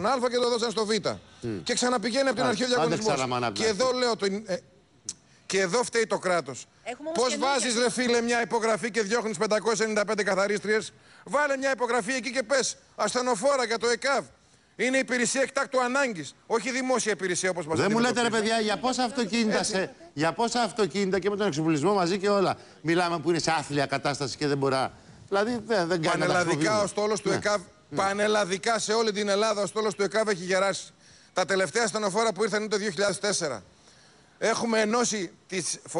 τον Α και το δώσαν στο Β. Mm. Και ξαναπηγαίνει από την αρχή ο διαγωνισμό. Και εδώ λέω. Το, ε, και εδώ φταίει το κράτος. Πώ βάζει, ρε φίλε, μια υπογραφή και διώχνεις 595 καθαρίστριες. Βάλε μια υπογραφή εκεί και πες. Ασθενοφόρα για το ΕΚΑΒ. Είναι υπηρεσία εκτάκτου ανάγκης. Όχι δημόσια υπηρεσία όπως μας Δεν μου λέτε, ρε παιδιά, για πόσα αυτοκίνητα, για πόσα αυτοκίνητα και με τον εξοπλισμό μαζί και όλα. Μιλάμε που είναι σε άθλια κατάσταση και δεν μπορεί. Δηλαδή δεν, κάνει. Πανελλαδικά ο στόλος του ναι. ΕΚΑΒ Πανελλαδικά σε όλη την Ελλάδα ο στόλος του ΕΚΑΒ έχει γεράσει. Τα τελευταία στενοφόρα που ήρθαν είναι το 2004. Έχουμε ενώσει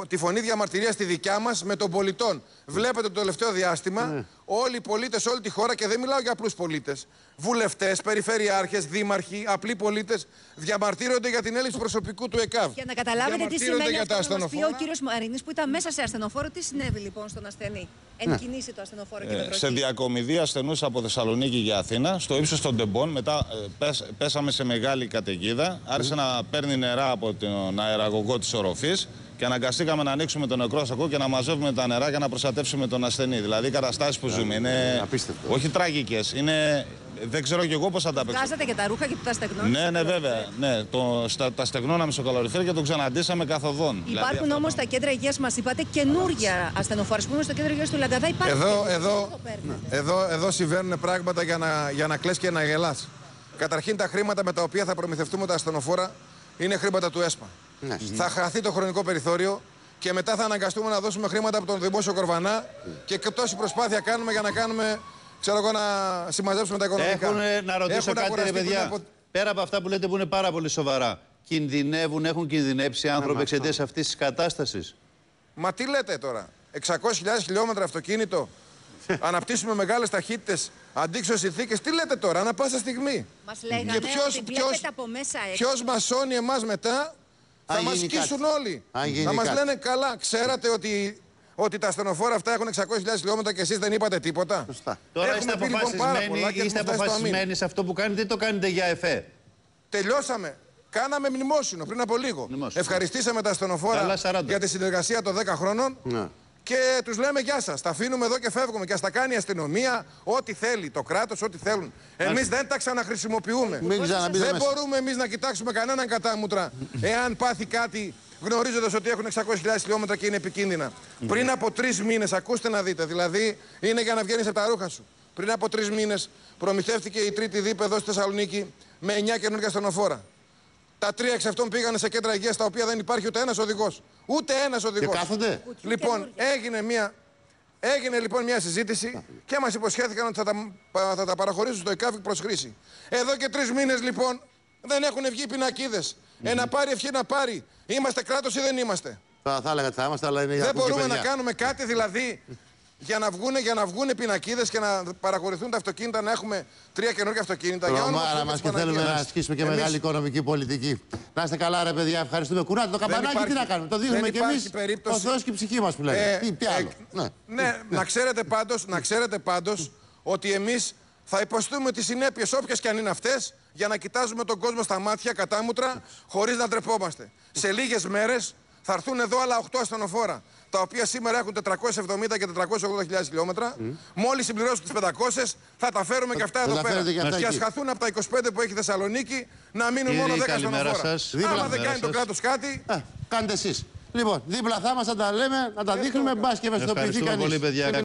τη φωνή διαμαρτυρία τη δικιά μας με τον πολιτών. Βλέπετε το τελευταίο διάστημα, ναι. όλοι οι πολίτες, όλη τη χώρα, και δεν μιλάω για απλούς πολίτες, βουλευτές, περιφερειάρχες, δήμαρχοι, απλοί πολίτες διαμαρτύρονται για την έλλειψη προσωπικού του ΕΚΑΒ. Για να καταλάβετε τι σημαίνει αυτό που πει ο κύριος Μαρίνη που ήταν μέσα σε ασθενοφόρο. Τι συνέβη λοιπόν στον ασθενή. Εν ναι. κινήσει το ασθενοφόρο και ε, Σε διακομιδή ασθενούς από Θεσσαλονίκη για Αθήνα, στο ύψος των Τεμπών, μετά ε, πέσαμε σε μεγάλη καταιγίδα. Άρχισε mm. να παίρνει νερά από τον αεραγωγό της οροφής και αναγκαστήκαμε να ανοίξουμε τον νεκρό σακό και να μαζεύουμε τα νερά για να προστατεύσουμε τον ασθενή. Δηλαδή, οι καταστάσεις που ε, ζούμε ε, είναι. Απίστευτο. Όχι τραγικές. Είναι δεν ξέρω κι εγώ πώς θα τα παίξω. Βγάζατε και τα ρούχα και τα στεγνώσατε. Ναι, ναι, βέβαια. Ναι. Το, στα, τα στεγνώναμε στο καλοριφέρ και το ξαναντήσαμε καθοδόν. Υπάρχουν δηλαδή, όμως ναι. τα κέντρα υγείας, μας είπατε, καινούργια ασθενοφόρα. Πούμε στο κέντρο υγείας του Λαγκαδά υπάρχει. Εδώ, εδώ, εδώ, εδώ συμβαίνουν πράγματα για να, για να κλε και να γελάς. Καταρχήν τα χρήματα με τα οποία θα προμηθευτούμε τα ασθενοφόρα είναι χρήματα του ΕΣΠΑ. Ναι. Θα χαθεί το χρονικό περιθώριο και μετά θα αναγκαστούμε να δώσουμε χρήματα από τον δημόσιο κορβανά και τόση προσπάθεια κάνουμε για να κάνουμε ξέρω εγώ, να συμμαζέψουμε τα οικονομικά. Έχουν, να ρωτήσω έχουν κάτι, ρε παιδιά. Πέρα από αυτά που λέτε που είναι πάρα πολύ σοβαρά, κινδυνεύουν, έχουν κινδυνεύσει ναι, άνθρωποι εξαιτίας αυτής της κατάστασης. Μα τι λέτε τώρα, 600.000 χιλιόμετρα αυτοκίνητο, αναπτύσσουμε μεγάλες ταχύτητες, αντίξω συνθήκες. Τι λέτε τώρα, ανά πάσα στιγμή. Μας λέγανε και ότι ποιος, από μέσα Ποιος μας σώνει εμάς μετά, θα μα σκίσουν όλοι. θα μας λένε καλά, ξέρατε ότι ότι τα ασθενοφόρα αυτά έχουν 600.000 χιλιόμετρα και εσείς δεν είπατε τίποτα. Σωστά. Τώρα λοιπόν Έχουμε είστε λοιπόν, είστε αποφασισμένοι σε αυτό που κάνετε ή το κάνετε για ΕΦΕ. Τελειώσαμε. Κάναμε μνημόσυνο πριν από λίγο. Ευχαριστήσαμε τα ασθενοφόρα για τη συνεργασία των 10 χρόνων. Ναι. Και τους λέμε γεια σας. Τα αφήνουμε εδώ και φεύγουμε. Και ας τα κάνει η αστυνομία, ό,τι θέλει το κράτος, ό,τι θέλουν. Εμεί δεν τα ξαναχρησιμοποιούμε. δεν μπορούμε εμείς να κοιτάξουμε κανέναν κατάμουτρα εάν πάθει κάτι γνωρίζοντας ότι έχουν 600.000 χιλιόμετρα και είναι επικίνδυνα. Ναι. Πριν από τρεις μήνες, ακούστε να δείτε, δηλαδή είναι για να βγαίνεις από τα ρούχα σου. Πριν από τρεις μήνες προμηθεύτηκε η τρίτη δίπε εδώ στη Θεσσαλονίκη με 9 καινούργια στενοφόρα. Τα τρία εξ αυτών πήγανε σε κέντρα υγείας τα οποία δεν υπάρχει ούτε ένας οδηγός. Ούτε ένας οδηγό. Και κάθονται. Λοιπόν, έγινε μια, έγινε λοιπόν μια συζήτηση και μας υποσχέθηκαν ότι θα τα, θα τα παραχωρήσουν στο ΕΚΑΒΙΚ προς χρήση. Εδώ και τρεις μήνες λοιπόν δεν έχουν βγει πινακίδες. Mm πάρει ευχή να πάρει. Είμαστε κράτος ή δεν είμαστε. Θα, έλεγα ότι θα είμαστε, αλλά είναι για Δεν μπορούμε να κάνουμε κάτι δηλαδή για να βγουν, για βγουν πινακίδες και να παρακολουθούν τα αυτοκίνητα, να έχουμε τρία καινούργια αυτοκίνητα. Ρωμάρα μας και θέλουμε να ασκήσουμε και μεγάλη οικονομική πολιτική. Να είστε καλά, ρε παιδιά, ευχαριστούμε. Κουράτε το καμπανάκι, τι να κάνουμε. Το δίνουμε κι εμείς. Περίπτωση... Ο Θεός και η ψυχή μας που λέμε. Ε, τι, τι ε, ναι. Ναι, ναι, να ξέρετε πάντως να ξέρετε ότι εμείς θα υποστούμε τις συνέπειες, όποιες και αν είναι αυτές, για να κοιτάζουμε τον κόσμο στα μάτια κατάμουτρα, χωρίς να ντρεπόμαστε. Σε λίγες μέρες θα έρθουν εδώ άλλα 8 ασθενοφόρα, τα οποία σήμερα έχουν 470 και 480.000 χιλιόμετρα. Mm. Μόλις συμπληρώσουν τις 500, θα τα φέρουμε και αυτά εδώ πέρα. Και, χαθούν από τα 25 που έχει η Θεσσαλονίκη να μείνουν μόνο 10 ασθενοφόρα. Άμα δεν κάνει το κράτος κάτι. κάντε εσείς. Λοιπόν, δίπλα θα μας, τα λέμε, να τα δείχνουμε, μπας και ευαισθητοποιηθεί κανεί.